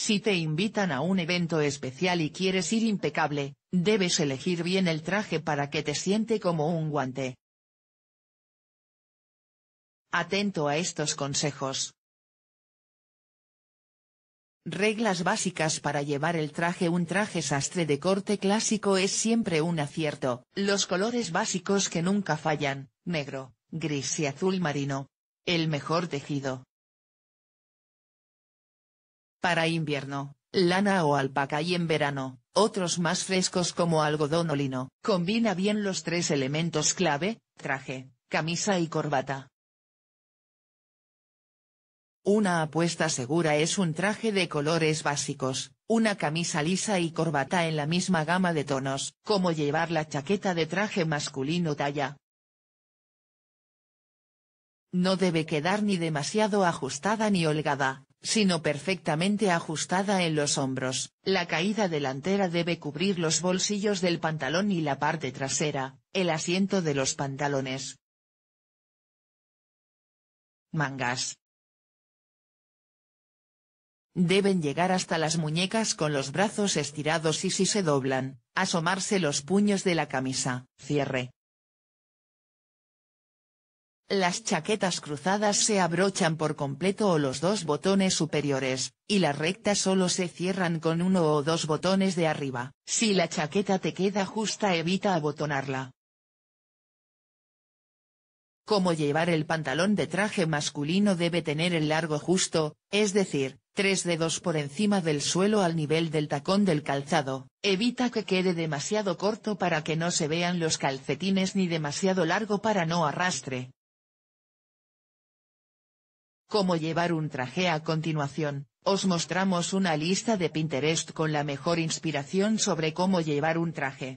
Si te invitan a un evento especial y quieres ir impecable, debes elegir bien el traje para que te siente como un guante. Atento a estos consejos. Reglas básicas para llevar el traje Un traje sastre de corte clásico es siempre un acierto, los colores básicos que nunca fallan, negro, gris y azul marino. El mejor tejido, para invierno, lana o alpaca y en verano, otros más frescos como algodón o lino. Combina bien los tres elementos clave, traje, camisa y corbata. Una apuesta segura es un traje de colores básicos, una camisa lisa y corbata en la misma gama de tonos, como llevar la chaqueta de traje masculino talla. No debe quedar ni demasiado ajustada ni holgada, sino perfectamente ajustada en los hombros. La caída delantera debe cubrir los bolsillos del pantalón y la parte trasera, el asiento de los pantalones. Mangas. Deben llegar hasta las muñecas con los brazos estirados y si se doblan, asomarse los puños de la camisa. Cierre. Las chaquetas cruzadas se abrochan por completo o los dos botones superiores, y las rectas solo se cierran con uno o dos botones de arriba. Si la chaqueta te queda justa evita abotonarla. Como llevar el pantalón de traje masculino debe tener el largo justo, es decir, tres dedos por encima del suelo al nivel del tacón del calzado, evita que quede demasiado corto para que no se vean los calcetines ni demasiado largo para no arrastre. Cómo llevar un traje a continuación, os mostramos una lista de Pinterest con la mejor inspiración sobre cómo llevar un traje.